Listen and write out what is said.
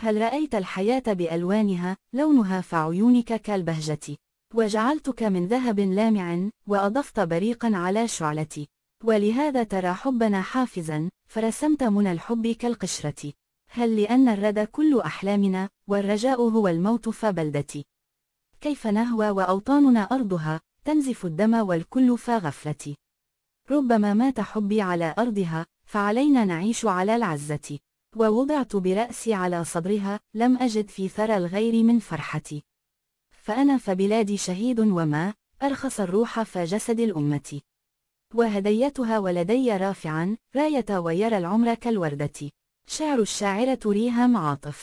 هل رأيت الحياة بألوانها لونها فعيونك كالبهجة وجعلتك من ذهب لامع وأضفت بريقا على شعلتي ولهذا ترى حبنا حافزا فرسمت منى الحب كالقشرة هل لأن الردى كل أحلامنا والرجاء هو الموت فبلدتي كيف نهوى وأوطاننا أرضها تنزف الدم والكل فغفلتي ربما مات حبي على أرضها فعلينا نعيش على العزة ووضعت برأسي على صدرها لم أجد في ثرى الغير من فرحتي فأنا فبلادي شهيد وما أرخص الروح فجسد الأمة وهديتها ولدي رافعا راية ويرى العمر كالوردة شعر الشاعرة ريهام عاطف